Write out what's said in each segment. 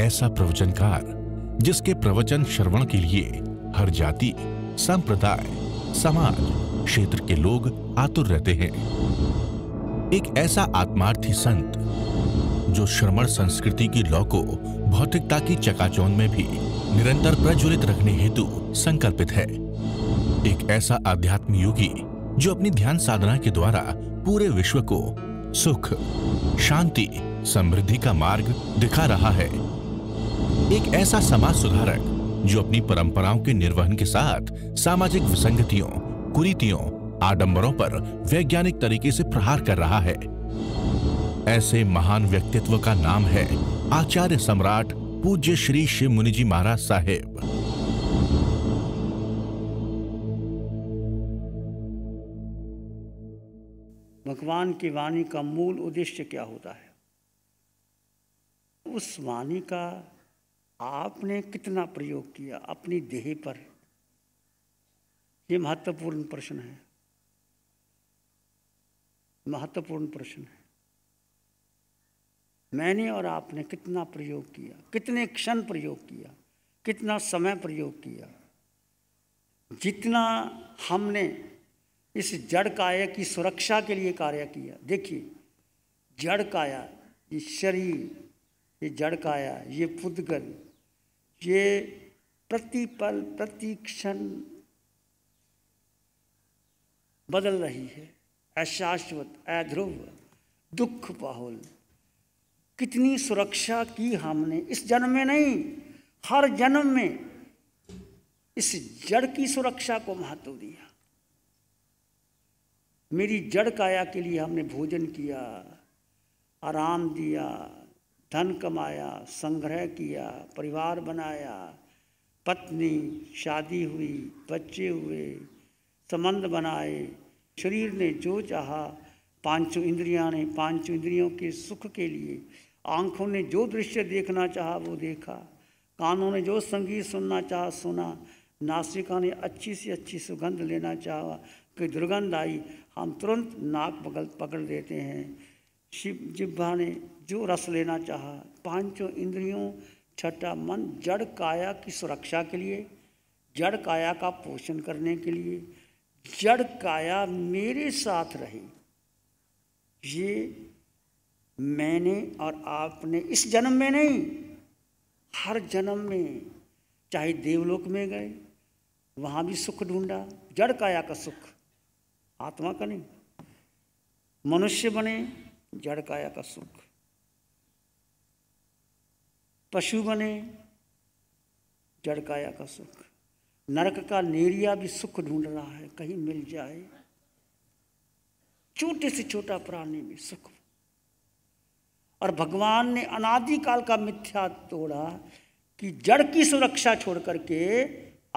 ऐसा प्रवचनकार जिसके प्रवचन श्रवण के लिए हर जाति संप्रदाय समाज क्षेत्र के लोग आतुर रहते हैं एक ऐसा आत्मार्थी संत जो श्रवण संस्कृति की लौ को भौतिकता की चकाचौंध में भी निरंतर प्रज्वलित रखने हेतु संकल्पित है एक ऐसा आध्यात्म योगी जो अपनी ध्यान साधना के द्वारा पूरे विश्व को सुख शांति समृद्धि का मार्ग दिखा रहा है एक ऐसा समाज सुधारक जो अपनी परंपराओं के निर्वहन के साथ सामाजिक विसंगतियों कुरीतियों आडंबरों पर वैज्ञानिक तरीके से प्रहार कर रहा है ऐसे महान व्यक्तित्व का नाम है आचार्य सम्राट पूज्य श्री शिव मुनि जी महाराज साहेब भगवान की वाणी का मूल उद्देश्य क्या होता है उस वाणी का आपने कितना प्रयोग किया अपनी देह पर ये महत्वपूर्ण प्रश्न है महत्वपूर्ण प्रश्न है मैंने और आपने कितना प्रयोग किया कितने क्षण प्रयोग किया कितना समय प्रयोग किया जितना हमने इस जड़ काय की सुरक्षा के लिए कार्य किया देखिए जड़ काया ये शरीर ये जड़ काया ये पुद्गल ये प्रतिपल प्रतिक्षण बदल रही है अशाश्वत अध्रुव दुख बाहुल कितनी सुरक्षा की हमने इस जन्म में नहीं हर जन्म में इस जड़ की सुरक्षा को महत्व दिया मेरी जड़ काया के लिए हमने भोजन किया आराम दिया धन कमाया संग्रह किया परिवार बनाया पत्नी शादी हुई बच्चे हुए संबंध बनाए शरीर ने जो चाहा पांचों इंद्रियां ने पांचों इंद्रियों के सुख के लिए आंखों ने जो दृश्य देखना चाहा वो देखा कानों ने जो संगीत सुनना चाहा सुना नासिका ने अच्छी से अच्छी सुगंध लेना चाहा कि दुर्गंध आई हम तुरंत नाक पकड़ पकड़ देते हैं शिव जिब्बा ने जो रस लेना चाहा पांचों इंद्रियों छठा मन जड़ काया की सुरक्षा के लिए जड़ काया का पोषण करने के लिए जड़ काया मेरे साथ रहे ये मैंने और आपने इस जन्म में नहीं हर जन्म में चाहे देवलोक में गए वहाँ भी सुख ढूंढा जड़ काया का सुख आत्मा का नहीं मनुष्य बने जड़ काया का सुख पशु बने जड़ काया का सुख नरक का नेरिया भी सुख ढूंढ रहा है कहीं मिल जाए छोटे से छोटा प्राणी भी सुख और भगवान ने अनादिकाल का मिथ्या तोड़ा कि जड़ की सुरक्षा छोड़ करके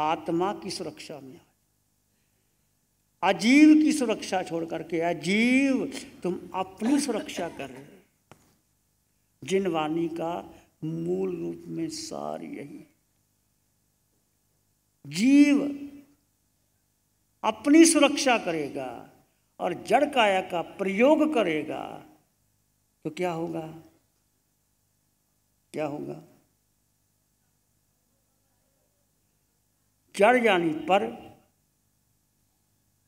आत्मा की सुरक्षा में आए अजीव की सुरक्षा छोड़ करके अजीव तुम अपनी सुरक्षा रहे जिन वाणी का मूल रूप में सार यही जीव अपनी सुरक्षा करेगा और जड़ काया का प्रयोग करेगा तो क्या होगा क्या होगा जड़ यानी पर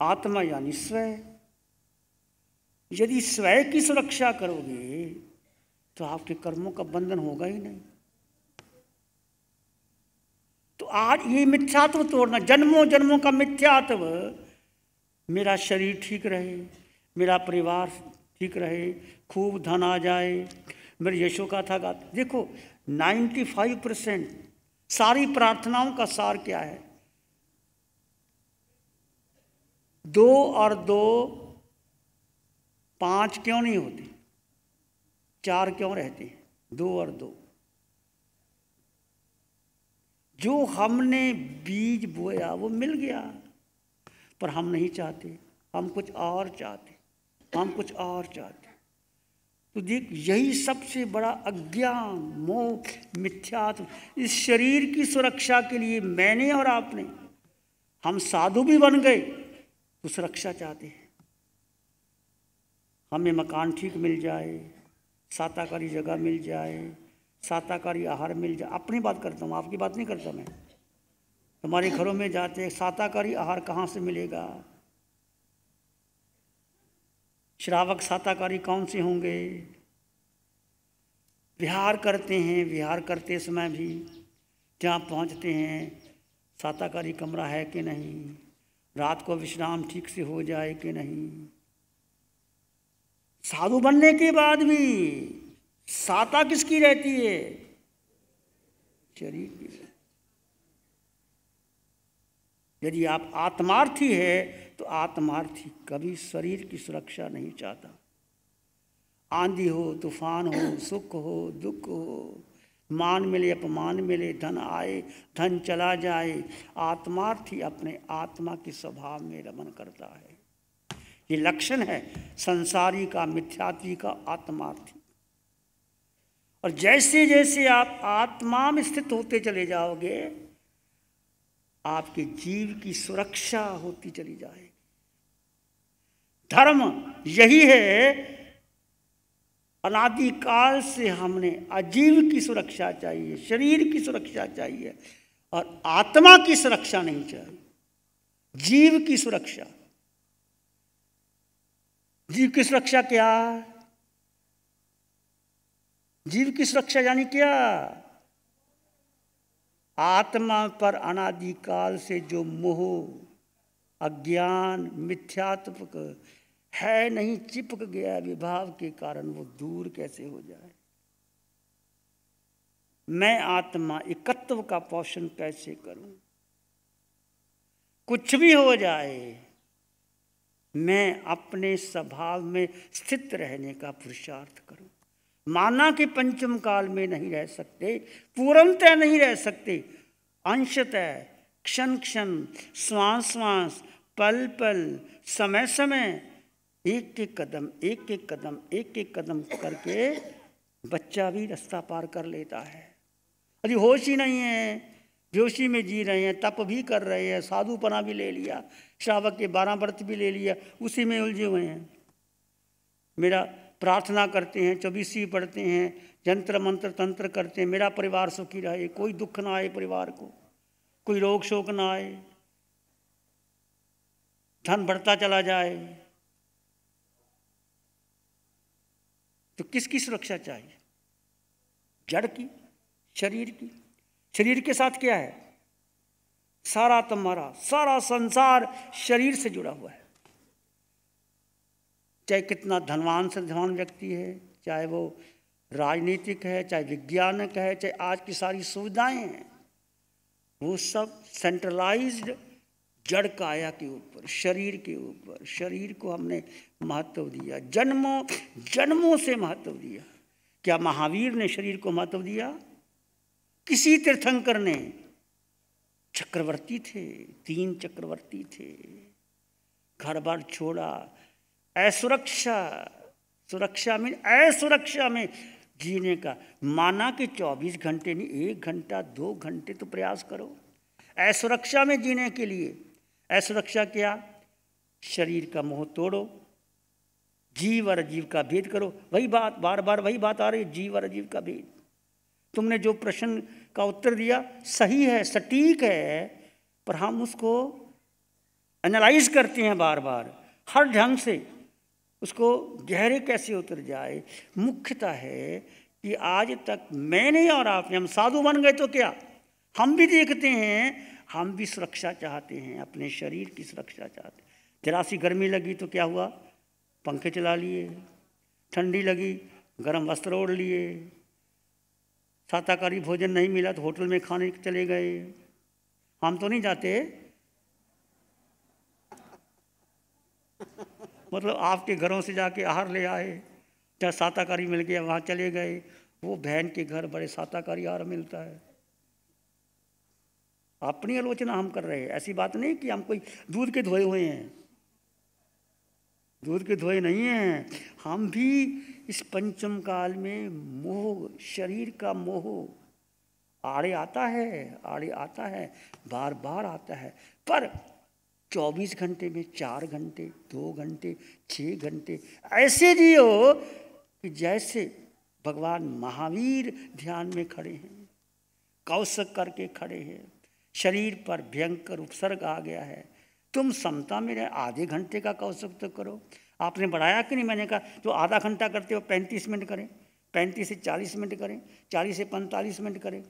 आत्मा यानी स्वय यदि स्वय की सुरक्षा करोगे तो आपके कर्मों का बंधन होगा ही नहीं तो आज ये मिथ्यात्व तोड़ना जन्मों जन्मों का मिथ्यात्व मेरा शरीर ठीक रहे मेरा परिवार ठीक रहे खूब धन आ जाए मेरे यशो का था गाते देखो 95 परसेंट सारी प्रार्थनाओं का सार क्या है दो और दो पाँच क्यों नहीं होते चार क्यों रहते हैं दो और दो जो हमने बीज बोया वो मिल गया पर हम नहीं चाहते हम कुछ और चाहते हम कुछ और चाहते तो देख यही सबसे बड़ा अज्ञान मोह मिथ्यात्म इस शरीर की सुरक्षा के लिए मैंने और आपने हम साधु भी बन गए वो सुरक्षा चाहते हैं हमें मकान ठीक मिल जाए साताकारी जगह मिल जाए साताकारी आहार मिल जाए अपनी बात करता हूँ आपकी बात नहीं करता मैं हमारे घरों में जाते हैं साताकारी आहार कहाँ से मिलेगा श्रावक साताकारी कौन से होंगे विहार करते हैं विहार करते समय भी जहाँ पहुँचते हैं साताकारी कमरा है कि नहीं रात को विश्राम ठीक से हो जाए कि नहीं साधु बनने के बाद भी साता किसकी रहती है शरीर की यदि आप आत्मार्थी है तो आत्मार्थी कभी शरीर की सुरक्षा नहीं चाहता आंधी हो तूफान हो सुख हो दुख हो मान मिले अपमान मिले धन आए धन चला जाए आत्मार्थी अपने आत्मा के स्वभाव में रमन करता है ये लक्षण है संसारी का मिथ्याती का आत्मार्थी और जैसे जैसे आप आत्मा में स्थित होते चले जाओगे आपके जीव की सुरक्षा होती चली जाएगी धर्म यही है अनादिकाल से हमने अजीव की सुरक्षा चाहिए शरीर की सुरक्षा चाहिए और आत्मा की सुरक्षा नहीं चाहिए जीव की सुरक्षा जीव की सुरक्षा क्या जीव की सुरक्षा यानी क्या आत्मा पर अनादिकाल से जो मोह अज्ञान मिथ्यात्मक है नहीं चिपक गया विभाव के कारण वो दूर कैसे हो जाए मैं आत्मा एकत्व का पोषण कैसे करूं कुछ भी हो जाए मैं अपने स्वभाव में स्थित रहने का पुरुषार्थ करूं माना कि पंचम काल में नहीं रह सकते पूर्णतः नहीं रह सकते अंशतः क्षण क्षण श्वास श्वास पल पल समय समय एक एक कदम एक एक कदम एक एक कदम करके बच्चा भी रास्ता पार कर लेता है अरे होश ही नहीं है जोशी में जी रहे हैं तप भी कर रहे हैं साधुपना भी ले लिया श्रावक के बारह व्रत भी ले लिया उसी में उलझे हुए हैं मेरा प्रार्थना करते हैं चौबीसी पढ़ते हैं जंत्र मंत्र तंत्र करते हैं मेरा परिवार सुखी रहे कोई दुख ना आए परिवार को कोई रोग शोक ना आए धन बढ़ता चला जाए तो किसकी सुरक्षा चाहिए जड़ की शरीर की शरीर के साथ क्या है सारा तुम्हारा सारा संसार शरीर से जुड़ा हुआ है चाहे कितना धनवान से धनवान व्यक्ति है चाहे वो राजनीतिक है चाहे विज्ञानक है चाहे आज की सारी सुविधाएं हैं वो सब सेंट्रलाइज्ड जड़ काया के ऊपर शरीर के ऊपर शरीर को हमने महत्व दिया जन्मों जन्मों से महत्व दिया क्या महावीर ने शरीर को महत्व दिया किसी तीर्थंकर ने चक्रवर्ती थे तीन चक्रवर्ती थे घर बार छोड़ा असुरक्षा सुरक्षा में असुरक्षा में जीने का माना कि 24 घंटे नहीं एक घंटा दो घंटे तो प्रयास करो असुरक्षा में जीने के लिए असुरक्षा क्या शरीर का मोह तोड़ो जीव और अजीव का भेद करो वही बात बार बार वही बात आ रही है जीव और अजीव का भेद तुमने जो प्रश्न का उत्तर दिया सही है सटीक है पर हम उसको एनालाइज करते हैं बार बार हर ढंग से उसको गहरे कैसे उतर जाए मुख्यतः है कि आज तक मैंने और आपने हम साधु बन गए तो क्या हम भी देखते हैं हम भी सुरक्षा चाहते हैं अपने शरीर की सुरक्षा चाहते हैं जरासी गर्मी लगी तो क्या हुआ पंखे चला लिए ठंडी लगी गर्म वस्त्र ओढ़ लिए शाकाहारी भोजन नहीं मिला तो होटल में खाने चले गए हम तो नहीं जाते मतलब आपके घरों से जाके आहार ले आए चाहे साताकारी मिल गया वहाँ चले गए वो बहन के घर बड़े साताकारी आहार मिलता है अपनी आलोचना हम कर रहे हैं ऐसी बात नहीं कि हम कोई दूध के धोए हुए हैं दूध के धोए नहीं हैं हम भी इस पंचम काल में मोह शरीर का मोह आड़े आता है आड़े आता है बार बार आता है पर 24 घंटे में चार घंटे दो घंटे छः घंटे ऐसे जियो कि जैसे भगवान महावीर ध्यान में खड़े हैं कौशक करके खड़े हैं शरीर पर भयंकर उपसर्ग आ गया है तुम समता मेरे आधे घंटे का कौशक तो करो आपने बढ़ाया कि नहीं मैंने कहा तो आधा घंटा करते हो पैंतीस मिनट करें पैंतीस से चालीस मिनट करें चालीस से पैंतालीस मिनट करें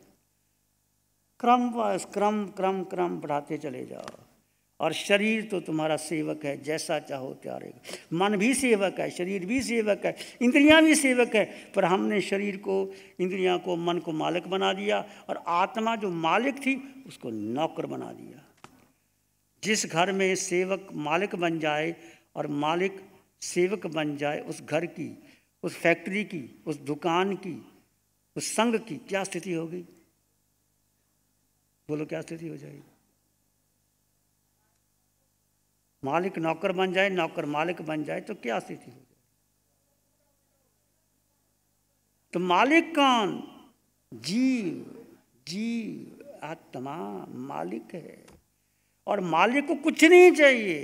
क्रम क्रम क्रम क्रम बढ़ाते चले जाओ और शरीर तो तुम्हारा सेवक है जैसा चाहो त्यारेगा मन भी सेवक है शरीर भी सेवक है इंद्रियां भी सेवक है पर हमने शरीर को इंद्रियां को मन को मालिक बना दिया और आत्मा जो मालिक थी उसको नौकर बना दिया जिस घर में सेवक मालिक बन जाए और मालिक सेवक बन जाए उस घर की उस फैक्ट्री की उस दुकान की उस संघ की क्या स्थिति होगी बोलो क्या स्थिति हो जाएगी मालिक नौकर बन जाए नौकर मालिक बन जाए तो क्या स्थिति हो जाए तो मालिक कौन जीव जीव आत्मा मालिक है और मालिक को कुछ नहीं चाहिए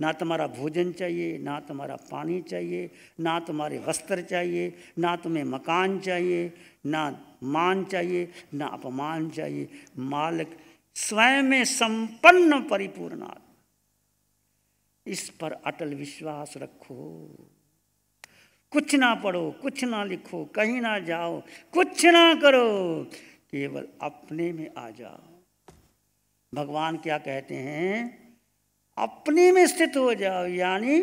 ना तुम्हारा भोजन चाहिए ना तुम्हारा पानी चाहिए ना तुम्हारे वस्त्र चाहिए ना तुम्हें मकान चाहिए ना मान चाहिए ना अपमान चाहिए मालिक स्वयं में संपन्न परिपूर्णात् इस पर अटल विश्वास रखो कुछ ना पढ़ो कुछ ना लिखो कहीं ना जाओ कुछ ना करो केवल अपने में आ जाओ भगवान क्या कहते हैं अपने में स्थित हो जाओ यानी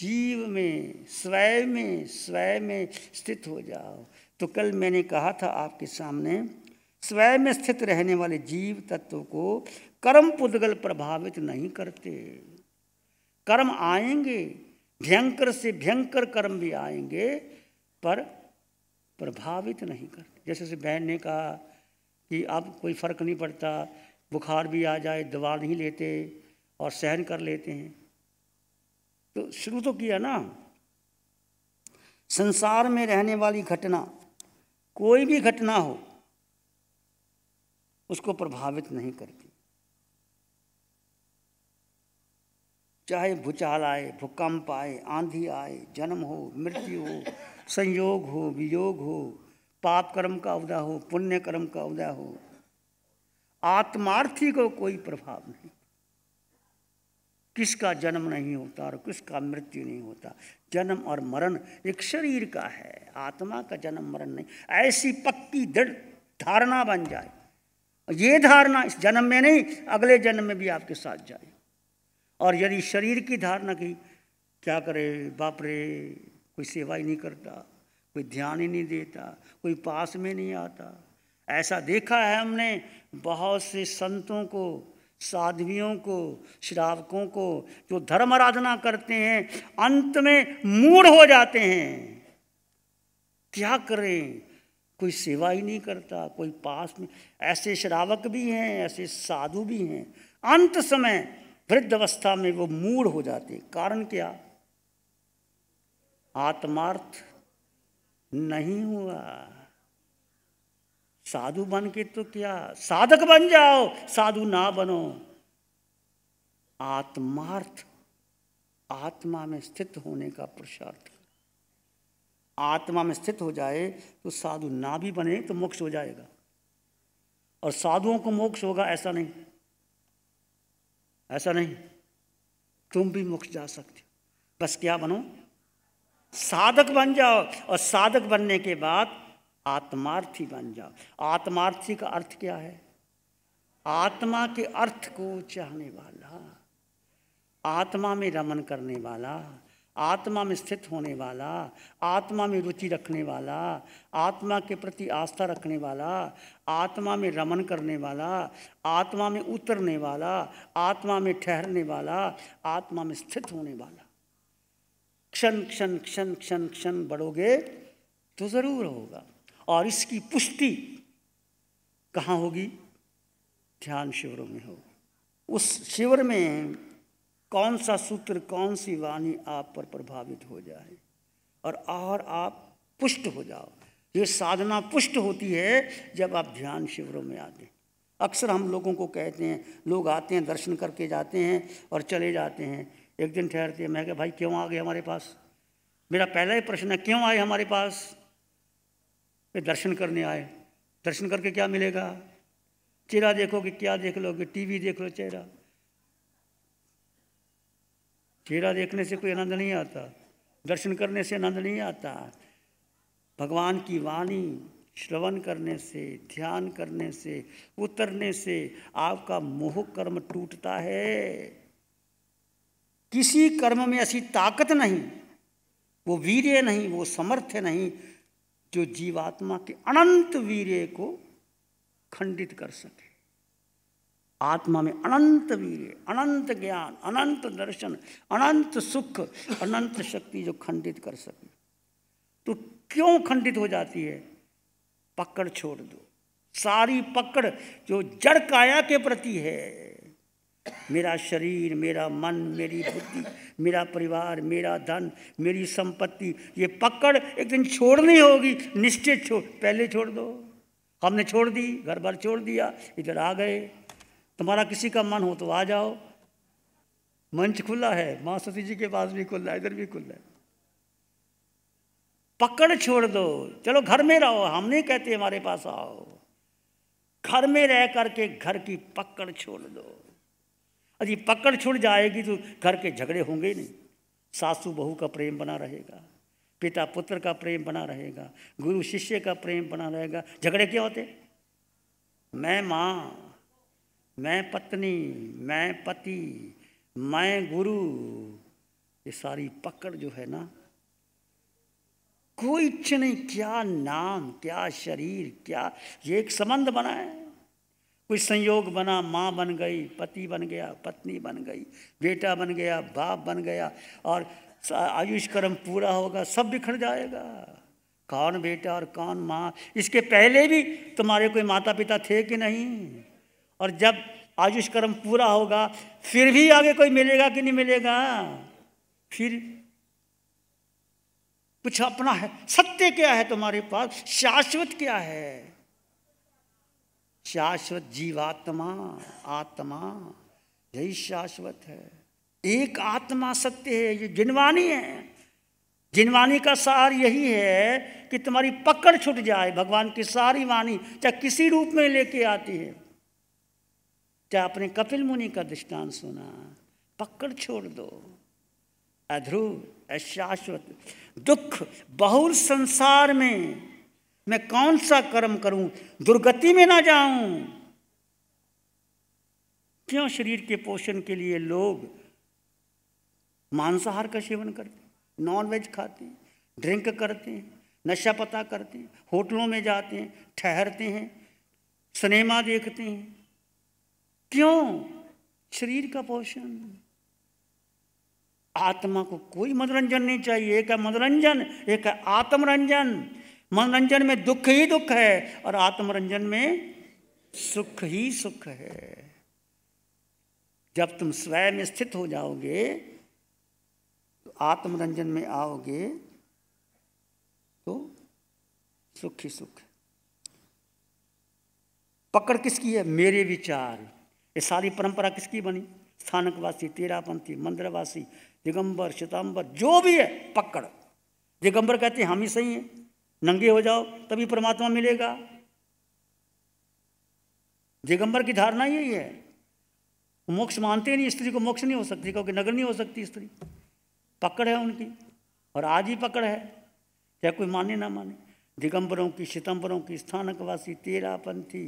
जीव में स्वयं में स्वयं में स्थित हो जाओ तो कल मैंने कहा था आपके सामने स्वयं में स्थित रहने वाले जीव तत्व को कर्म पुद्गल प्रभावित नहीं करते कर्म आएंगे भयंकर से भयंकर कर्म भी आएंगे पर प्रभावित नहीं करते जैसे से बहन ने कहा कि अब कोई फर्क नहीं पड़ता बुखार भी आ जाए दवा नहीं लेते और सहन कर लेते हैं तो शुरू तो किया ना संसार में रहने वाली घटना कोई भी घटना हो उसको प्रभावित नहीं करती चाहे भूचाल आए भूकंप आए आंधी आए जन्म हो मृत्यु हो संयोग हो वियोग हो पाप कर्म का उदय हो पुण्य कर्म का उदय हो आत्मार्थी को कोई प्रभाव नहीं किसका जन्म नहीं होता और किसका मृत्यु नहीं होता जन्म और मरण एक शरीर का है आत्मा का जन्म मरण नहीं ऐसी पक्की दृढ़ धारणा बन जाए ये धारणा इस जन्म में नहीं अगले जन्म में भी आपके साथ जाए और यदि शरीर की धारणा की क्या करे बाप रे कोई सेवा ही नहीं करता कोई ध्यान ही नहीं देता कोई पास में नहीं आता ऐसा देखा है हमने बहुत से संतों को साध्वियों को श्रावकों को जो धर्म आराधना करते हैं अंत में मूड हो जाते हैं क्या करें कोई सेवा ही नहीं करता कोई पास में ऐसे श्रावक भी हैं ऐसे साधु भी हैं अंत समय वृद्ध अवस्था में वो मूड हो जाते कारण क्या आत्मार्थ नहीं हुआ साधु बन के तो क्या साधक बन जाओ साधु ना बनो आत्मार्थ आत्मा में स्थित होने का पुरुषार्थ आत्मा में स्थित हो जाए तो साधु ना भी बने तो मोक्ष हो जाएगा और साधुओं को मोक्ष होगा ऐसा नहीं ऐसा नहीं तुम भी मोक्ष जा सकते हो बस क्या बनो साधक बन जाओ और साधक बनने के बाद आत्मार्थी बन जाओ आत्मार्थी का अर्थ क्या है आत्मा के अर्थ को चाहने वाला आत्मा में रमन करने वाला आत्मा में स्थित होने वाला आत्मा में रुचि रखने वाला आत्मा के प्रति आस्था रखने वाला आत्मा में रमन करने वाला आत्मा में उतरने वाला आत्मा में ठहरने वाला आत्मा में स्थित होने वाला क्षण क्षण क्षण क्षण क्षण बढ़ोगे तो ज़रूर होगा और इसकी पुष्टि कहाँ होगी ध्यान शिविरों में होगी उस शिविर में कौन सा सूत्र कौन सी वाणी आप पर प्रभावित हो जाए और और आप पुष्ट हो जाओ ये साधना पुष्ट होती है जब आप ध्यान शिविरों में आते हैं अक्सर हम लोगों को कहते हैं लोग आते हैं दर्शन करके जाते हैं और चले जाते हैं एक दिन ठहरते हैं मैं कह भाई क्यों आ गए हमारे पास मेरा पहला ही प्रश्न है क्यों आए हमारे पास वे दर्शन करने आए दर्शन करके क्या मिलेगा चेहरा देखोगे क्या देख लोगे टीवी देख लो चेहरा चेहरा देखने से कोई आनंद नहीं आता दर्शन करने से आनंद नहीं आता भगवान की वाणी श्रवण करने से ध्यान करने से उतरने से आपका मोह कर्म टूटता है किसी कर्म में ऐसी ताकत नहीं वो वीर्य नहीं वो समर्थ्य नहीं जो जीवात्मा के अनंत वीर्य को खंडित कर सके आत्मा में अनंत वीर अनंत ज्ञान अनंत दर्शन अनंत सुख अनंत शक्ति जो खंडित कर सके तो क्यों खंडित हो जाती है पकड़ छोड़ दो सारी पकड़ जो जड़ काया के प्रति है मेरा शरीर मेरा मन मेरी बुद्धि मेरा परिवार मेरा धन मेरी संपत्ति ये पकड़ एक दिन छोड़नी होगी निश्चित छोड़ पहले छोड़ दो हमने छोड़ दी घर भर छोड़ दिया इधर आ गए तुम्हारा किसी का मन हो तो आ जाओ मंच खुला है माँ सती जी के पास भी खुला है इधर भी खुला है पकड़ छोड़ दो चलो घर में रहो हम नहीं कहते हमारे पास आओ घर में रह करके घर की पकड़ छोड़ दो अजी पकड़ छोड़ जाएगी तो घर के झगड़े होंगे ही नहीं सासू बहू का प्रेम बना रहेगा पिता पुत्र का प्रेम बना रहेगा गुरु शिष्य का प्रेम बना रहेगा झगड़े क्या होते मैं माँ मैं पत्नी मैं पति मैं गुरु ये सारी पकड़ जो है ना कोई इच्छा नहीं क्या नाम क्या शरीर क्या ये एक संबंध बना है कोई संयोग बना माँ बन गई पति बन गया पत्नी बन गई बेटा बन गया बाप बन गया और आयुष कर्म पूरा होगा सब बिखर जाएगा कौन बेटा और कौन माँ इसके पहले भी तुम्हारे कोई माता पिता थे कि नहीं और जब आयुष कर्म पूरा होगा फिर भी आगे कोई मिलेगा कि नहीं मिलेगा फिर कुछ अपना है सत्य क्या है तुम्हारे पास शाश्वत क्या है शाश्वत जीवात्मा आत्मा यही शाश्वत है एक आत्मा सत्य है ये जिनवानी है जिनवानी का सार यही है कि तुम्हारी पकड़ छूट जाए भगवान की सारी वाणी चाहे किसी रूप में लेके आती है तो आपने कपिल मुनि का दृष्टांत सुना पकड़ छोड़ दो अध्रुव अशाश्वत दुख बहुल संसार में मैं कौन सा कर्म करूं दुर्गति में ना जाऊं क्यों शरीर के पोषण के लिए लोग मांसाहार का सेवन करते नॉन वेज खाते ड्रिंक करते हैं नशा पता करते हैं होटलों में जाते हैं ठहरते हैं सिनेमा देखते हैं क्यों शरीर का पोषण आत्मा को कोई मनोरंजन नहीं चाहिए एक है मनोरंजन एक है आत्मरंजन मनोरंजन में दुख ही दुख है और आत्मरंजन में सुख ही सुख है जब तुम स्वयं स्थित हो जाओगे तो आत्मरंजन में आओगे तो सुख ही सुख पकड़ किसकी है मेरे विचार ये सारी परंपरा किसकी बनी स्थानकवासी तेरापंथी मंदिरवासी दिगंबर शिताम्बर जो भी है पकड़ दिगंबर कहते हैं हम ही सही हैं नंगे हो जाओ तभी परमात्मा मिलेगा दिगंबर की धारणा यही है मोक्ष मानते नहीं स्त्री को मोक्ष नहीं हो सकती क्योंकि नगर नहीं हो सकती स्त्री पकड़ है उनकी और आज ही पकड़ है चाहे कोई माने ना माने दिगंबरों की सितंबरों की स्थानकवासी तेरापंथी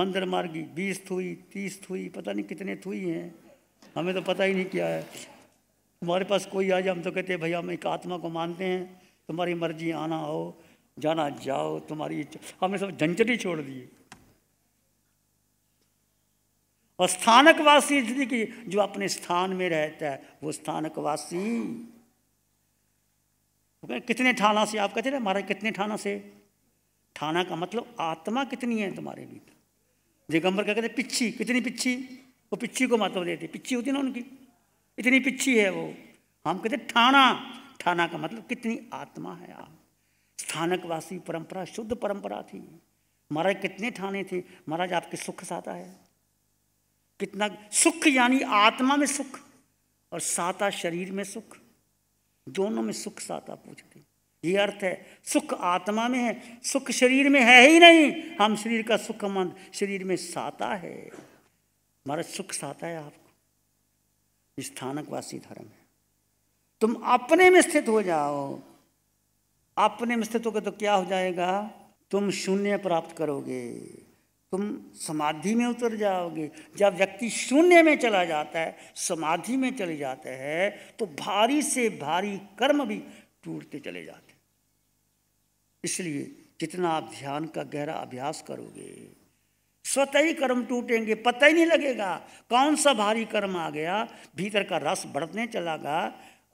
मंदिर मार्गी बीस थुई तीस थुई पता नहीं कितने थुई हैं हमें तो पता ही नहीं क्या है हमारे पास कोई आ जाए हम तो कहते हैं भैया हम एक आत्मा को मानते हैं तुम्हारी मर्जी आना हो जाना जाओ तुम्हारी इच्छा हमने सब झंझटी छोड़ दिए और स्थानकवासी इसलिए कि जो अपने स्थान में रहता है वो स्थानकवासी तो कितने थाना से आप कहते ना महाराज कितने थाना से थाना का मतलब आत्मा कितनी है तुम्हारे भीतर दिगंबर क्या कहते पिच्छी कितनी पिच्छी वो पिच्छी को मतलब देती पिच्छी होती ना उनकी इतनी पिच्छी है वो हम कहते ठाणा ठाणा का मतलब कितनी आत्मा है आप स्थानकवासी परंपरा शुद्ध परंपरा थी महाराज कितने ठाने थे महाराज आपके सुख साता है कितना सुख यानी आत्मा में सुख और साता शरीर में सुख दोनों में सुख साता पूछते ये अर्थ है सुख आत्मा में है सुख शरीर में है ही नहीं हम शरीर का सुख मंद शरीर में साता है हमारा सुख साता है आपको स्थानकवासी धर्म है तुम अपने में स्थित हो जाओ अपने में स्थित होकर तो क्या हो जाएगा तुम शून्य प्राप्त करोगे तुम समाधि में उतर जाओगे जब व्यक्ति शून्य में चला जाता है समाधि में चले जाते हैं तो भारी से भारी कर्म भी टूटते चले जाते इसलिए जितना आप ध्यान का गहरा अभ्यास करोगे स्वतः ही कर्म टूटेंगे पता ही नहीं लगेगा कौन सा भारी कर्म आ गया भीतर का रस बढ़ने चला गया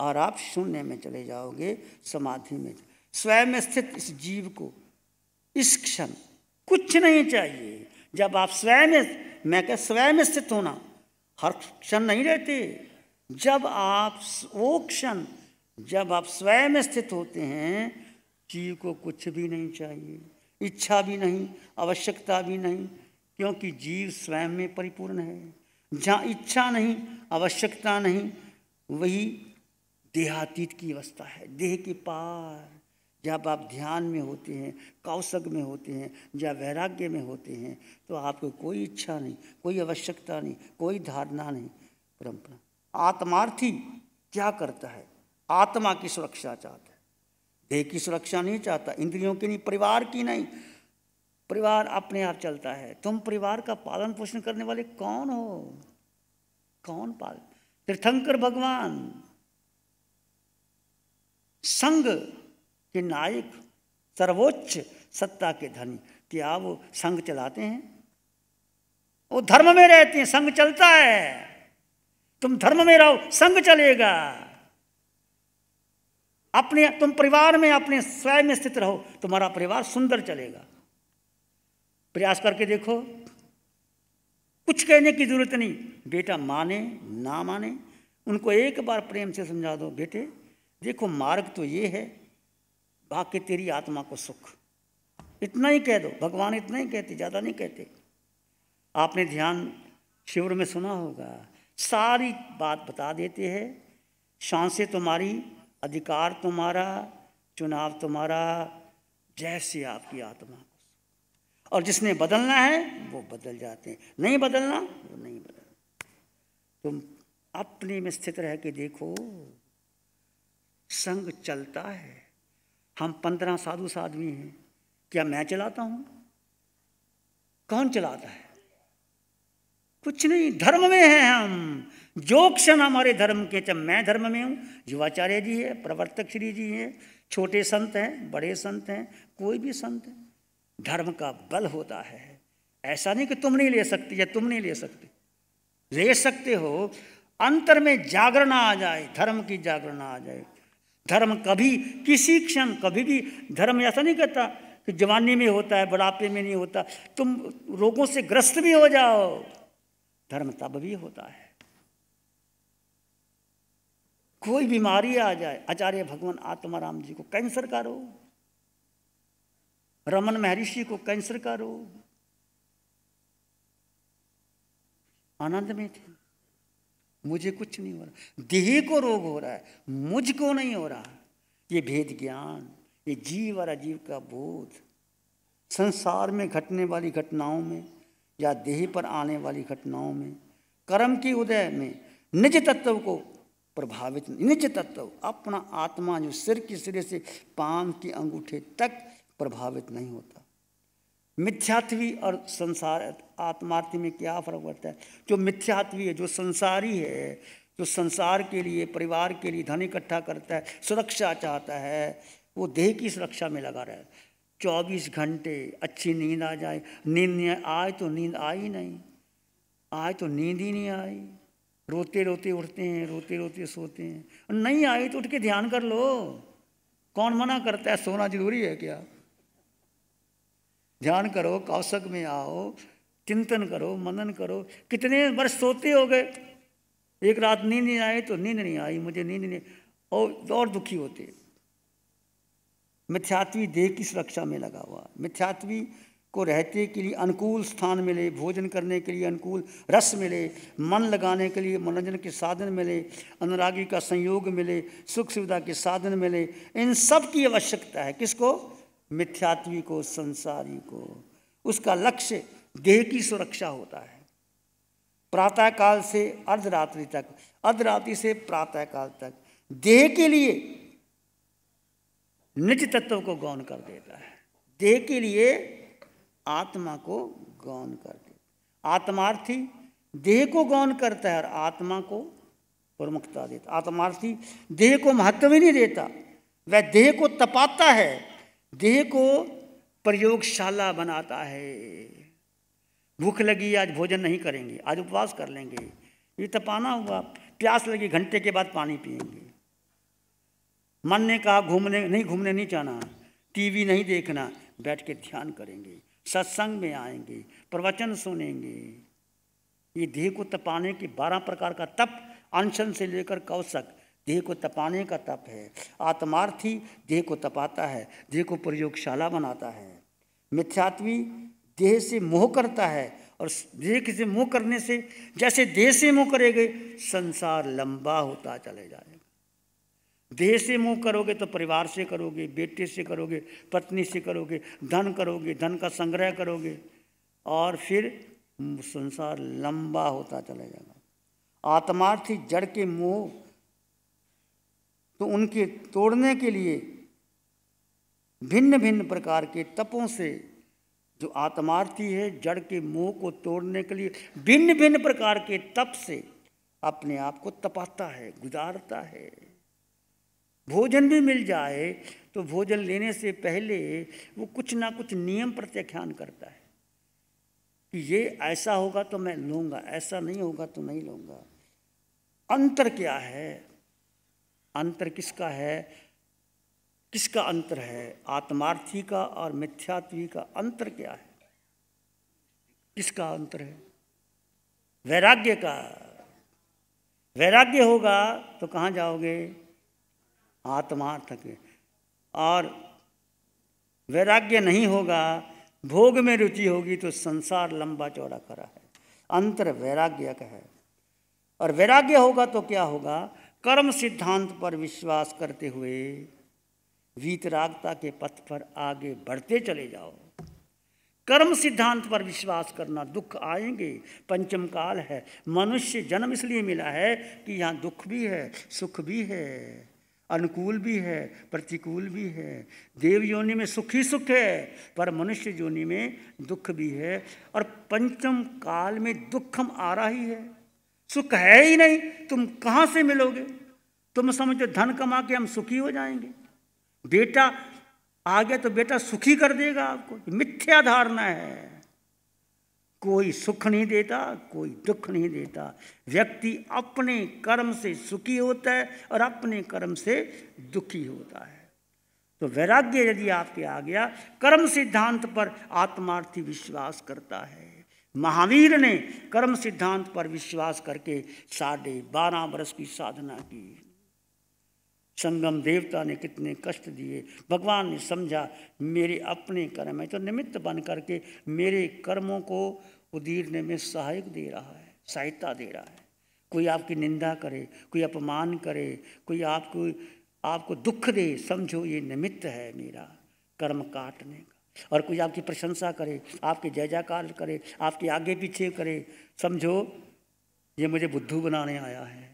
और आप शून्य में चले जाओगे समाधि में स्वयं स्थित इस जीव को इस क्षण कुछ नहीं चाहिए जब आप स्वयं मैं कह स्वयं स्थित होना हर क्षण नहीं रहते जब आप वो क्षण जब आप स्वयं स्थित होते हैं जीव को कुछ भी नहीं चाहिए इच्छा भी नहीं आवश्यकता भी नहीं क्योंकि जीव स्वयं में परिपूर्ण है जहाँ इच्छा नहीं आवश्यकता नहीं वही देहातीत की अवस्था है देह के पार जब आप ध्यान में होते हैं कौशक में होते हैं या वैराग्य में होते हैं तो आपको कोई इच्छा नहीं कोई आवश्यकता नहीं कोई धारणा नहीं परंपरा आत्मार्थी क्या करता है आत्मा की सुरक्षा चाहता है एक ही सुरक्षा नहीं चाहता इंद्रियों की नहीं परिवार की नहीं परिवार अपने आप चलता है तुम परिवार का पालन पोषण करने वाले कौन हो कौन पाल तीर्थंकर भगवान संघ के नायक सर्वोच्च सत्ता के धनी क्या वो संघ चलाते हैं वो धर्म में रहते हैं संघ चलता है तुम धर्म में रहो संघ चलेगा अपने तुम परिवार में अपने स्वयं में स्थित रहो तुम्हारा परिवार सुंदर चलेगा प्रयास करके देखो कुछ कहने की जरूरत नहीं बेटा माने ना माने उनको एक बार प्रेम से समझा दो बेटे देखो मार्ग तो ये है बाकी तेरी आत्मा को सुख इतना ही कह दो भगवान इतना ही कहते ज़्यादा नहीं कहते आपने ध्यान शिविर में सुना होगा सारी बात बता देते हैं शांसे तुम्हारी अधिकार तुम्हारा चुनाव तुम्हारा जैसे आपकी आत्मा और जिसने बदलना है वो बदल जाते हैं नहीं बदलना वो नहीं बदलना तुम अपने में स्थित रह के देखो संग चलता है हम पंद्रह साधु साधवी हैं क्या मैं चलाता हूं कौन चलाता है कुछ नहीं धर्म में हैं हम जो क्षण हमारे धर्म के चाहे मैं धर्म में हूँ युवाचार्य जी है प्रवर्तक श्री जी हैं छोटे संत हैं बड़े संत हैं कोई भी संत है धर्म का बल होता है ऐसा नहीं कि तुम नहीं ले सकते या तुम नहीं ले सकते ले सकते हो अंतर में जागरण आ जाए धर्म की जागरण आ जाए धर्म कभी किसी क्षण कभी भी धर्म ऐसा नहीं कहता कि जवानी में होता है बुढ़ापे में नहीं होता तुम रोगों से ग्रस्त भी हो जाओ धर्म तब भी होता है कोई बीमारी आ जाए आचार्य भगवान आत्माराम जी को कैंसर का रोग रमन महर्षि को कैंसर का रोग आनंद में थे मुझे कुछ नहीं हो रहा देह को रोग हो रहा है मुझको नहीं हो रहा ये भेद ज्ञान ये जीव और अजीव का बोध संसार में घटने वाली घटनाओं में या देह पर आने वाली घटनाओं में कर्म की उदय में निज तत्व को प्रभावित निज तत्व अपना आत्मा जो सिर की सिरे से पाम की अंगूठे तक प्रभावित नहीं होता मिथ्यात्वी और संसार आत्मार्थी में क्या फर्क पड़ता है जो मिथ्यात्वी है जो संसारी है जो संसार के लिए परिवार के लिए धन इकट्ठा करता है सुरक्षा चाहता है वो देह की सुरक्षा में लगा रहा है चौबीस घंटे अच्छी नींद आ जाए नींद आए तो नींद आई नहीं आए तो नींद ही नहीं आई रोते रोते उठते हैं रोते रोते सोते हैं और नहीं आई तो उठ के ध्यान कर लो कौन मना करता है सोना जरूरी है क्या ध्यान करो कौशक में आओ चिंतन करो मनन करो कितने वर्ष सोते हो गए एक रात नींद नहीं आई तो नींद नहीं आई मुझे नींद नहीं और तो और दुखी होते मिथ्यात्वी देह की सुरक्षा में लगा हुआ मिथ्यात्वी को रहते के लिए अनुकूल स्थान मिले भोजन करने के लिए अनुकूल रस मिले मन लगाने के लिए मनोरंजन के साधन मिले अनुरागी का संयोग मिले सुख सुविधा के साधन मिले इन सब की आवश्यकता है किसको मिथ्यात्वी को संसारी को उसका लक्ष्य देह की सुरक्षा होता है प्रातः काल से अर्धरात्रि तक अर्धरात्रि से प्रातः काल तक देह के लिए निज तत्व को गौन कर देता है देह के लिए आत्मा को गौन कर दे आत्मार्थी देह को गौन करता है और आत्मा को प्रमुखता देता आत्मार्थी देह को महत्व ही नहीं देता वह देह को तपाता है देह को प्रयोगशाला बनाता है भूख लगी आज भोजन नहीं करेंगे आज उपवास कर लेंगे ये तपाना हुआ प्यास लगी घंटे के बाद पानी पिएंगे मन ने कहा घूमने नहीं घूमने नहीं जाना टीवी नहीं देखना बैठ के ध्यान करेंगे सत्संग में आएंगे प्रवचन सुनेंगे ये देह को तपाने के बारह प्रकार का तप अनशन से लेकर कौशक देह को तपाने का तप है आत्मार्थी देह को तपाता है देह को प्रयोगशाला बनाता है मिथ्यात्वी देह से मोह करता है और देह से मोह करने से जैसे देह से मोह करेगे संसार लंबा होता चले जाए देह से मुंह करोगे तो परिवार से करोगे बेटे से करोगे पत्नी से करोगे धन करोगे धन का संग्रह करोगे और फिर संसार लंबा होता चला जाएगा आत्मार्थी जड़ के मोह तो उनके तोड़ने के लिए भिन्न भिन्न प्रकार के तपों से जो आत्मार्थी है जड़ के मोह को तोड़ने के लिए भिन्न भिन्न प्रकार के तप से अपने आप को तपाता है गुजारता है भोजन भी मिल जाए तो भोजन लेने से पहले वो कुछ ना कुछ नियम प्रत्याख्यान करता है कि ये ऐसा होगा तो मैं लूँगा ऐसा नहीं होगा तो नहीं लूँगा अंतर क्या है अंतर किसका है किसका अंतर है आत्मार्थी का और मिथ्यात्वी का अंतर क्या है किसका अंतर है वैराग्य का वैराग्य होगा तो कहाँ जाओगे आत्मा तक और वैराग्य नहीं होगा भोग में रुचि होगी तो संसार लंबा चौड़ा करा है अंतर वैराग्य का है और वैराग्य होगा तो क्या होगा कर्म सिद्धांत पर विश्वास करते हुए वीतरागता के पथ पर आगे बढ़ते चले जाओ कर्म सिद्धांत पर विश्वास करना दुख आएंगे पंचम काल है मनुष्य जन्म इसलिए मिला है कि यहाँ दुख भी है सुख भी है अनुकूल भी है प्रतिकूल भी है देव योनि में सुख ही सुख है पर मनुष्य योनि में दुख भी है और पंचम काल में दुख हम आ रहा ही है सुख है ही नहीं तुम कहाँ से मिलोगे तुम समझो धन कमा के हम सुखी हो जाएंगे बेटा आ गया तो बेटा सुखी कर देगा आपको मिथ्या धारणा है कोई सुख नहीं देता कोई दुख नहीं देता व्यक्ति अपने कर्म से सुखी होता है और अपने कर्म से दुखी होता है तो वैराग्य यदि आपके आ गया कर्म सिद्धांत पर आत्मार्थी विश्वास करता है महावीर ने कर्म सिद्धांत पर विश्वास करके साढ़े बारह वर्ष की साधना की संगम देवता ने कितने कष्ट दिए भगवान ने समझा मेरे अपने कर्म है तो निमित्त बन करके मेरे कर्मों को उदीरने में सहायक दे रहा है सहायता दे रहा है कोई आपकी निंदा करे कोई अपमान करे कोई आपको आपको दुख दे समझो ये निमित्त है मेरा कर्म काटने का और कोई आपकी प्रशंसा करे आपके जय जयकार करे आपके आगे पीछे करे समझो ये मुझे बुद्धू बनाने आया है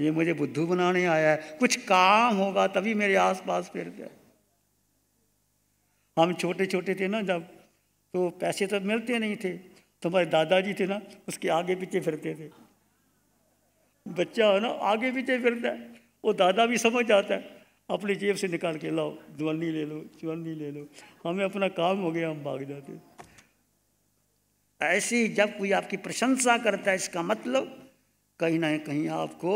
ये मुझे बुद्धू बनाने आया है कुछ काम होगा तभी मेरे आसपास फिर गए हम छोटे छोटे थे ना जब तो पैसे तो मिलते नहीं थे तो हमारे दादाजी थे ना उसके आगे पीछे फिरते थे बच्चा हो ना आगे पीछे फिरता है वो दादा भी समझ जाता है अपनी जेब से निकाल के लाओ दुवन्नी ले लो चुवनी ले लो हमें अपना काम हो गया हम भाग जाते ऐसे ही जब कोई आपकी प्रशंसा करता है इसका मतलब कहीं ना कहीं आपको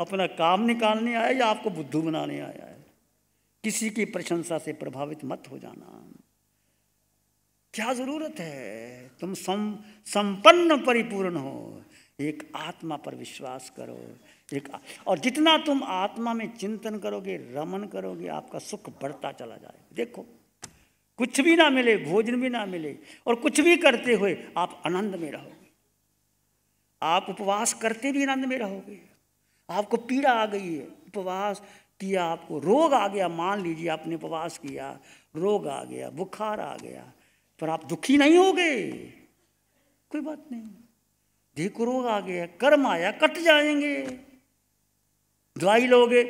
अपना काम निकालने आया या आपको बुद्धू बनाने आया है किसी की प्रशंसा से प्रभावित मत हो जाना क्या जरूरत है तुम सम, संपन्न परिपूर्ण हो एक आत्मा पर विश्वास करो एक और जितना तुम आत्मा में चिंतन करोगे रमन करोगे आपका सुख बढ़ता चला जाए देखो कुछ भी ना मिले भोजन भी ना मिले और कुछ भी करते हुए आप आनंद में रहोगे आप उपवास करते भी आनंद में रहोगे आपको पीड़ा आ गई है उपवास किया आपको रोग आ गया मान लीजिए आपने उपवास किया रोग आ गया बुखार आ गया पर आप दुखी नहीं हो गए कोई बात नहीं देखो रोग आ गया कर्म आया कट जाएंगे दवाई लोगे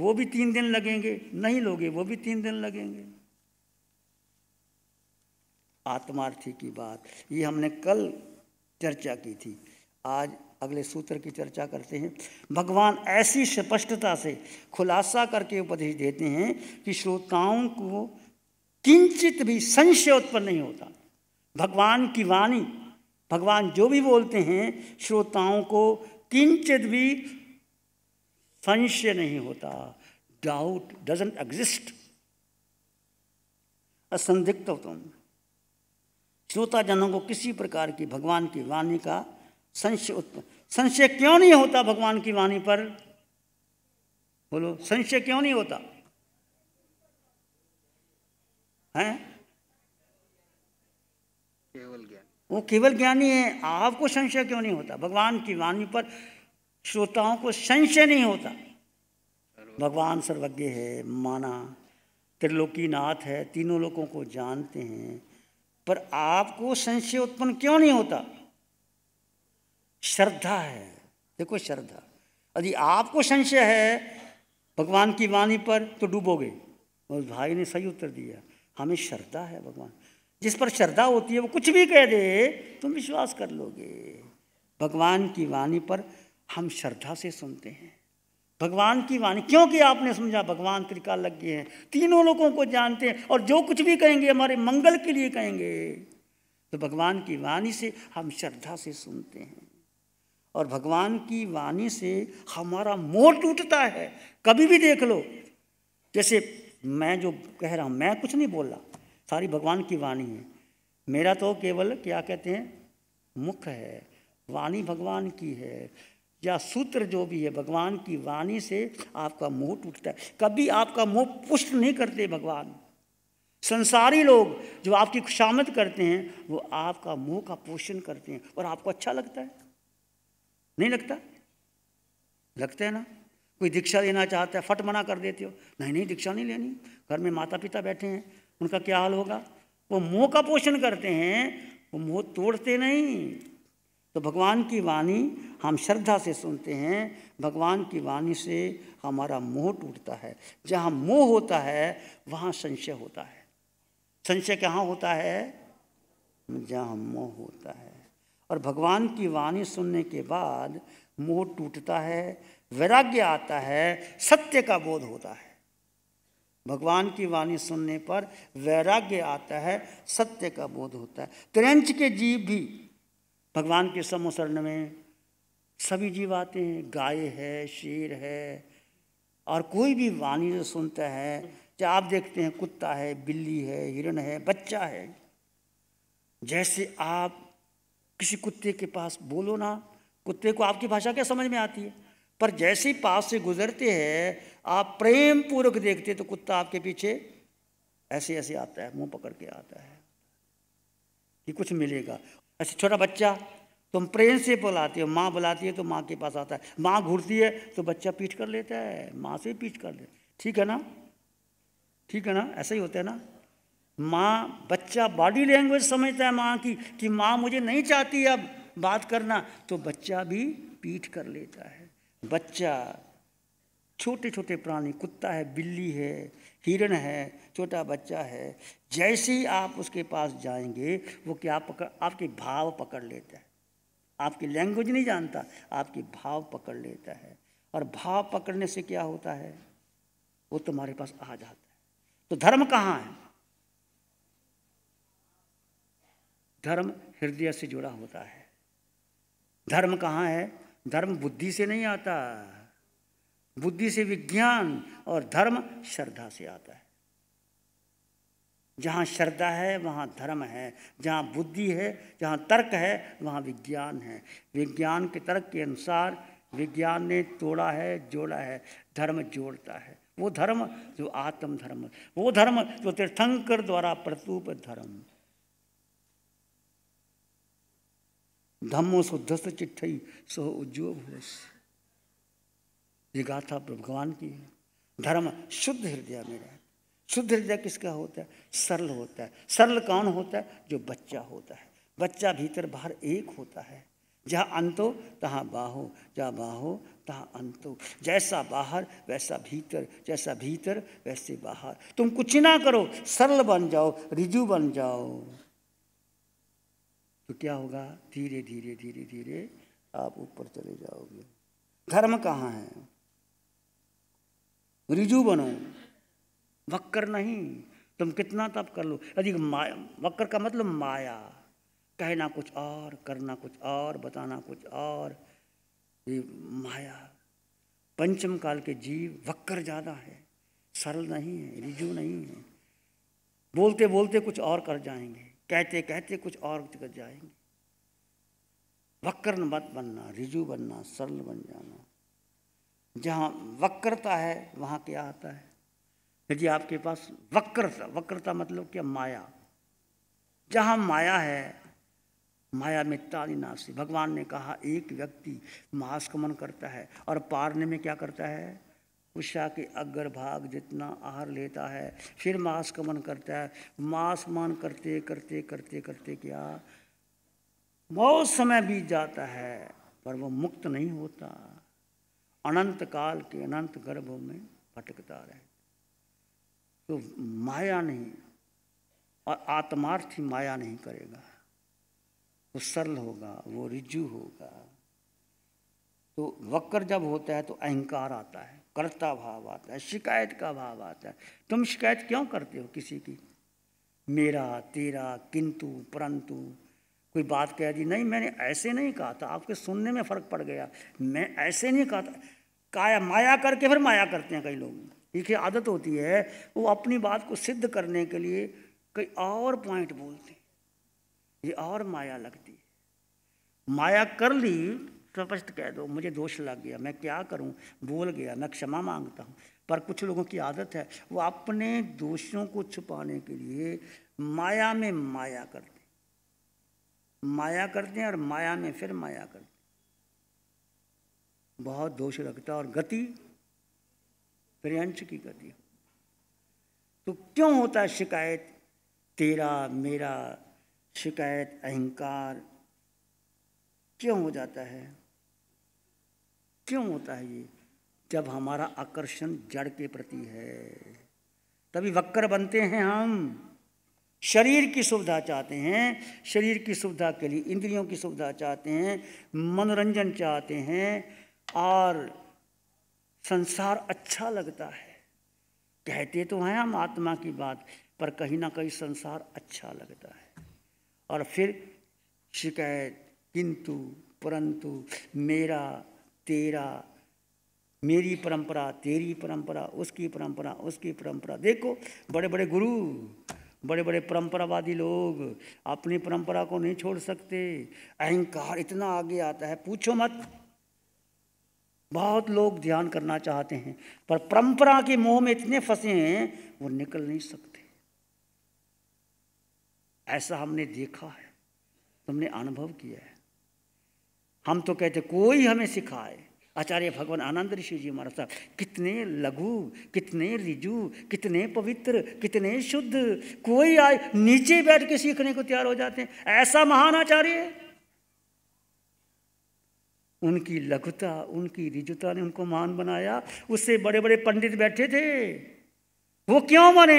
वो भी तीन दिन लगेंगे नहीं लोगे वो भी तीन दिन लगेंगे आत्मार्थी की बात ये हमने कल चर्चा की थी आज अगले सूत्र की चर्चा करते हैं भगवान ऐसी स्पष्टता से खुलासा करके उपदेश देते हैं कि श्रोताओं को किंचित भी संशय उत्पन्न नहीं होता भगवान की वाणी भगवान जो भी बोलते हैं श्रोताओं को किंचित भी संशय नहीं होता डाउट डजेंट एग्जिस्ट असंदिग्ध तुम श्रोता जनों को किसी प्रकार की भगवान की वाणी का संशय उत्पन्न संशय क्यों नहीं होता भगवान की वाणी पर बोलो संशय क्यों नहीं होता है केवल ज्ञान वो केवल ज्ञानी है आपको संशय क्यों नहीं होता भगवान की वाणी पर श्रोताओं को संशय नहीं होता भगवान सर्वज्ञ है माना त्रिलोकीनाथ है तीनों लोगों को जानते हैं पर आपको संशय उत्पन्न क्यों नहीं होता श्रद्धा है देखो श्रद्धा यदि आपको संशय है भगवान की वाणी पर तो डूबोगे उस भाई ने सही उत्तर दिया हमें श्रद्धा है भगवान जिस पर श्रद्धा होती है वो कुछ भी कह दे तुम विश्वास कर लोगे भगवान की वाणी पर हम श्रद्धा से सुनते हैं भगवान की वाणी क्योंकि आपने समझा भगवान त्रिकाल लग गए हैं तीनों लोगों को जानते हैं और जो कुछ भी कहेंगे हमारे मंगल के लिए कहेंगे तो भगवान की वाणी से हम श्रद्धा से सुनते हैं और भगवान की वाणी से हमारा मोह टूटता है कभी भी देख लो जैसे मैं जो कह रहा हूँ मैं कुछ नहीं बोल रहा सारी भगवान की वाणी है मेरा तो केवल क्या कहते हैं मुख है वाणी भगवान की है या सूत्र जो भी है भगवान की वाणी से आपका मुंह टूटता है कभी आपका मुंह पुष्ट नहीं करते भगवान संसारी लोग जो आपकी खुशामद करते हैं वो आपका मुंह का पोषण करते हैं और आपको अच्छा लगता है नहीं लगता लगते हैं ना कोई दीक्षा लेना चाहता है फट मना कर देते हो नहीं नहीं दीक्षा नहीं लेनी घर में माता पिता बैठे हैं उनका क्या हाल होगा वो मोह का पोषण करते हैं वो मोह तोड़ते नहीं तो भगवान की वाणी हम श्रद्धा से सुनते हैं भगवान की वाणी से हमारा मोह टूटता है जहाँ मोह होता है वहाँ संशय होता है संशय कहाँ होता है जहाँ मोह होता है और भगवान की वाणी सुनने के बाद मोह टूटता है वैराग्य आता है सत्य का बोध होता है भगवान की वाणी सुनने पर वैराग्य आता है सत्य का बोध होता है त्रंच के जीव भी भगवान के समोसरण में सभी जीव आते हैं गाय है शेर है और कोई भी वाणी जो सुनता है चाहे आप देखते हैं कुत्ता है बिल्ली है हिरण है बच्चा है जैसे आप किसी कुत्ते के पास बोलो ना कुत्ते को आपकी भाषा क्या समझ में आती है पर जैसे पास से गुजरते हैं आप प्रेम पूर्वक देखते तो कुत्ता आपके पीछे ऐसे ऐसे आता है मुंह पकड़ के आता है कि कुछ मिलेगा ऐसे छोटा बच्चा तुम प्रेम से बुलाते हो माँ बुलाती है तो माँ के पास आता है माँ घूरती है तो बच्चा पीठ कर लेता है माँ से पीठ कर लेता ठीक है ना ठीक है ना ऐसा ही होता है ना माँ बच्चा बॉडी लैंग्वेज समझता है माँ की कि माँ मुझे नहीं चाहती अब बात करना तो बच्चा भी पीठ कर लेता है बच्चा छोटे छोटे प्राणी कुत्ता है बिल्ली है हिरण है छोटा बच्चा है जैसे ही आप उसके पास जाएंगे वो क्या पकड़ आपके भाव पकड़ लेता है आपकी लैंग्वेज नहीं जानता आपके भाव पकड़ लेता है और भाव पकड़ने से क्या होता है वो तुम्हारे पास आ जाता है तो धर्म कहाँ है धर्म हृदय से जुड़ा होता है धर्म कहाँ है धर्म बुद्धि से नहीं आता बुद्धि से विज्ञान और धर्म श्रद्धा से आता है जहाँ श्रद्धा है वहाँ धर्म है जहाँ बुद्धि है जहाँ तर्क है वहाँ विज्ञान है विज्ञान के तर्क के अनुसार विज्ञान ने तोड़ा है जोड़ा है धर्म जोड़ता है वो धर्म जो आत्म धर्म वो धर्म जो तीर्थंकर द्वारा प्रतूप धर्म धम्मो शुद्धस्त चिट्ठई सो उज्जो भूस ये गाथा भगवान की है धर्म शुद्ध हृदय में रहे शुद्ध हृदय किसका होता है सरल होता है सरल कौन होता है जो बच्चा होता है बच्चा भीतर बाहर एक होता है जहाँ अंतो तहाँ बाहो जहाँ बाहो तहाँ अंतो जैसा बाहर वैसा भीतर जैसा भीतर वैसे बाहर तुम कुछ ना करो सरल बन जाओ रिजू बन जाओ तो क्या होगा धीरे धीरे धीरे धीरे आप ऊपर चले जाओगे धर्म कहाँ है रिजू बनो वक्कर नहीं तुम कितना तप कर लो यदि माया वक्र का मतलब माया कहना कुछ और करना कुछ और बताना कुछ और ये माया पंचम काल के जीव वक्र ज़्यादा है सरल नहीं है रिजू नहीं है बोलते बोलते कुछ और कर जाएंगे कहते कहते कुछ और जगह जाएंगे वक्र मत बनना रिजू बनना सरल बन जाना जहाँ वक्रता है वहाँ क्या आता है यदि आपके पास वक्रता वक्रता मतलब क्या माया जहाँ माया है माया में नाश भगवान ने कहा एक व्यक्ति महास्खमन करता है और पारने में क्या करता है उषा के भाग जितना आहार लेता है फिर मांस का मन करता है मांस मन करते करते करते करते क्या बहुत समय बीत जाता है पर वो मुक्त नहीं होता अनंत काल के अनंत गर्भ में भटकता रहे तो माया नहीं और आत्मार्थ ही माया नहीं करेगा वो सरल होगा वो रिजु होगा तो वक्र जब होता है तो अहंकार आता है कर्ता भाव आता है शिकायत का भाव आता है तुम शिकायत क्यों करते हो किसी की मेरा तेरा किंतु परंतु कोई बात कह दी नहीं मैंने ऐसे नहीं कहा था आपके सुनने में फ़र्क पड़ गया मैं ऐसे नहीं कहा था काया माया करके फिर माया करते हैं कई लोग इनकी आदत होती है वो अपनी बात को सिद्ध करने के लिए कई और पॉइंट बोलते हैं ये और माया लगती है माया कर ली स्पष्ट कह दो मुझे दोष लग गया मैं क्या करूं बोल गया मैं क्षमा मांगता हूं पर कुछ लोगों की आदत है वो अपने दोषों को छुपाने के लिए माया में माया करते माया करते हैं और माया में फिर माया करते बहुत दोष लगता और गति प्रियंश की गति तो क्यों होता है शिकायत तेरा मेरा शिकायत अहंकार क्यों हो जाता है क्यों होता है ये जब हमारा आकर्षण जड़ के प्रति है तभी वक्र बनते हैं हम शरीर की सुविधा चाहते हैं शरीर की सुविधा के लिए इंद्रियों की सुविधा चाहते हैं मनोरंजन चाहते हैं और संसार अच्छा लगता है कहते तो हैं हम आत्मा की बात पर कहीं ना कहीं संसार अच्छा लगता है और फिर शिकायत किंतु परंतु मेरा तेरा मेरी परंपरा तेरी परंपरा उसकी परंपरा उसकी परंपरा देखो बड़े बड़े गुरु बड़े बड़े परंपरावादी लोग अपनी परंपरा को नहीं छोड़ सकते अहंकार इतना आगे आता है पूछो मत बहुत लोग ध्यान करना चाहते हैं पर परंपरा के मोह में इतने फंसे हैं वो निकल नहीं सकते ऐसा हमने देखा है तुमने अनुभव किया है हम तो कहते कोई हमें सिखाए आचार्य भगवान आनंद ऋषि जी महाराज साहब कितने लघु कितने रिजु कितने पवित्र कितने शुद्ध कोई आए नीचे बैठ के सीखने को तैयार हो जाते हैं ऐसा महान आचार्य उनकी लघुता उनकी रिजुता ने उनको महान बनाया उससे बड़े बड़े पंडित बैठे थे वो क्यों बने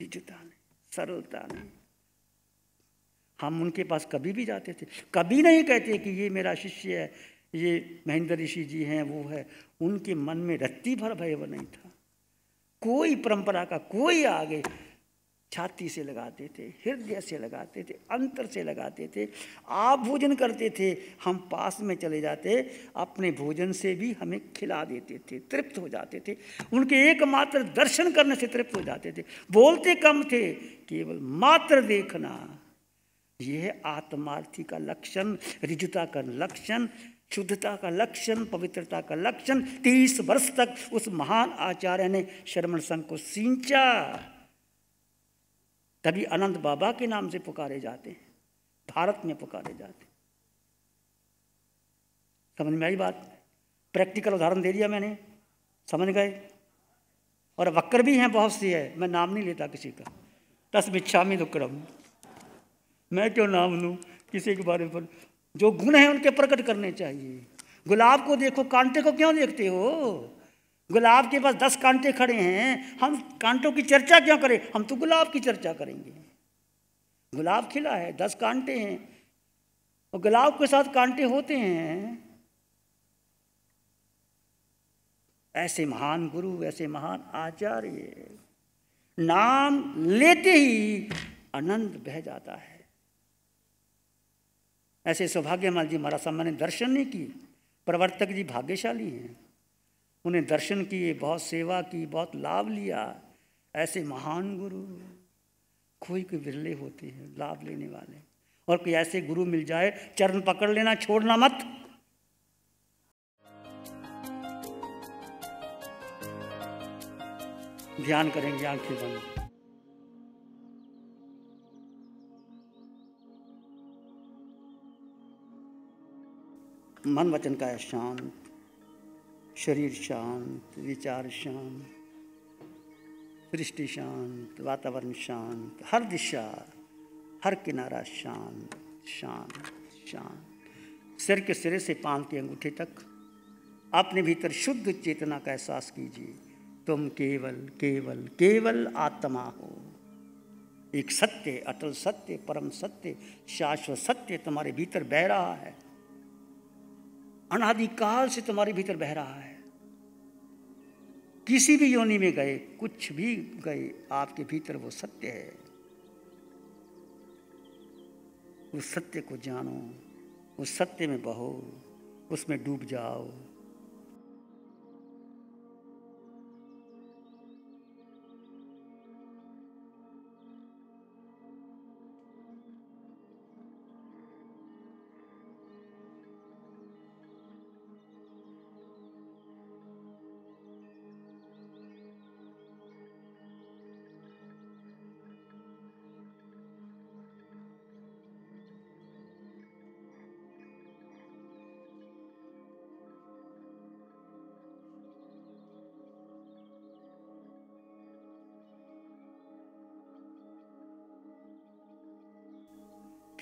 रिजुता ने सरलता ने हम उनके पास कभी भी जाते थे कभी नहीं कहते कि ये मेरा शिष्य है ये महेंद्र ऋषि जी हैं वो है उनके मन में रत्ती भर भय नहीं था कोई परंपरा का कोई आगे छाती से लगाते थे हृदय से लगाते थे अंतर से लगाते थे आप भोजन करते थे हम पास में चले जाते अपने भोजन से भी हमें खिला देते थे तृप्त हो जाते थे उनके एकमात्र दर्शन करने से तृप्त हो जाते थे बोलते कम थे केवल मात्र देखना यह आत्मार्थी का लक्षण रिजुता का लक्षण शुद्धता का लक्षण पवित्रता का लक्षण तीस वर्ष तक उस महान आचार्य ने श्रवण संघ को सींचा तभी अनंत बाबा के नाम से पुकारे जाते हैं भारत में पुकारे जाते समझ में आई बात प्रैक्टिकल उदाहरण दे दिया मैंने समझ गए और वक्र भी हैं बहुत सी है मैं नाम नहीं लेता किसी का में दुक्रम मैं क्यों नाम लूँ किसी के बारे में जो गुण है उनके प्रकट करने चाहिए गुलाब को देखो कांटे को क्यों देखते हो गुलाब के पास दस कांटे खड़े हैं हम कांटों की चर्चा क्यों करें हम तो गुलाब की चर्चा करेंगे गुलाब खिला है दस कांटे हैं और गुलाब के साथ कांटे होते हैं ऐसे महान गुरु ऐसे महान आचार्य नाम लेते ही आनंद बह जाता है ऐसे सौभाग्यमाल जी महाराज साहब मैंने दर्शन नहीं किए प्रवर्तक जी भाग्यशाली हैं उन्हें दर्शन किए बहुत सेवा की बहुत लाभ लिया ऐसे महान गुरु कोई कोई विरले होते हैं लाभ लेने वाले और कोई ऐसे गुरु मिल जाए चरण पकड़ लेना छोड़ना मत ध्यान करेंगे आंखें बंद मन वचन का शांत शरीर शांत विचार शांत दृष्टि शांत वातावरण शांत हर दिशा हर किनारा शांत शांत शांत सिर के सिरे से पांव के अंगूठे तक अपने भीतर शुद्ध चेतना का एहसास कीजिए तुम केवल केवल केवल आत्मा हो एक सत्य अटल सत्य परम सत्य शाश्वत सत्य तुम्हारे भीतर बह रहा है अनादिकाल से तुम्हारे भीतर बह रहा है किसी भी योनि में गए कुछ भी गए आपके भीतर वो सत्य है उस सत्य को जानो उस सत्य में बहो उसमें डूब जाओ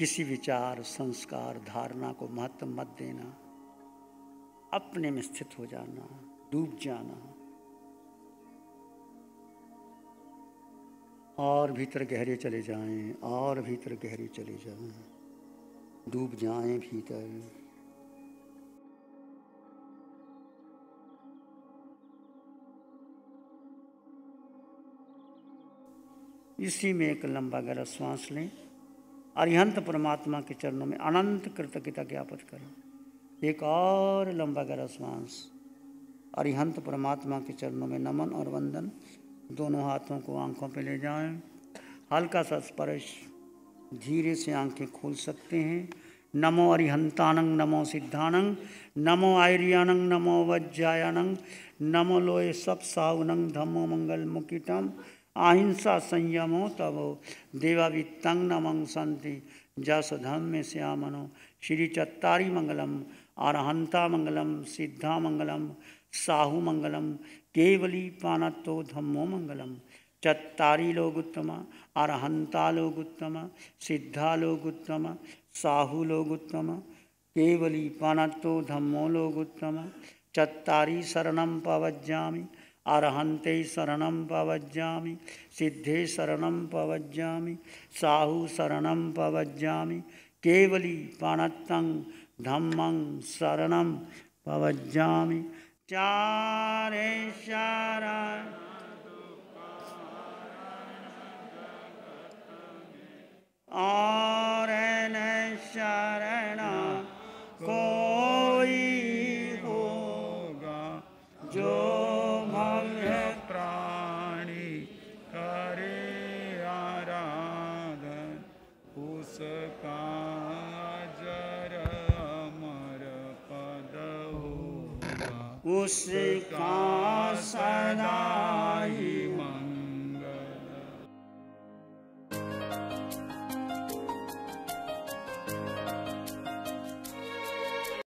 किसी विचार संस्कार धारणा को महत्व मत देना अपने में स्थित हो जाना डूब जाना और भीतर गहरे चले जाएं और भीतर गहरे चले जाएं डूब जाएं भीतर इसी में एक लंबा गहरा सांस लें अरिहंत परमात्मा के चरणों में अनंत कृतज्ञता ज्ञापित करो एक और लंबा गहरा श्वास अरिहंत परमात्मा के चरणों में नमन और वंदन दोनों हाथों को आंखों पर ले जाएं हल्का सा स्पर्श धीरे से आंखें खोल सकते हैं नमो अरिहंतानंग नमो सिद्धानंग नमो आयुर्यानंग नमो वज्जायानंग नमो लोय सब साहुनंग धमो मंगल मुकिटम अहिंसा संयमो तवो देवावि तंग नमंग संति जस धम्म श्यामनो श्री चत्तारी मंगलम अरहंता मंगलम सिद्धा मंगलम साहु मंगलम केवली पानत्तो धम्मो मंगलम चत्तारी लोगुत्तम अरहंता लोगुत्तम सिद्धा लोगुत्तम साहु लोगुत्तम केवली पानत्तो धम्मो लोगुत्तम चत्तारी शरण पवज्जामि अर्हंते शरण पवज्जा सिद्धे शरण पवज्जा साहू शरण पवज्जा केवली पाणत्तंग धम्म शरण पवज्जा चारे शरण और शरण कोई होगा जो उसका सदा ही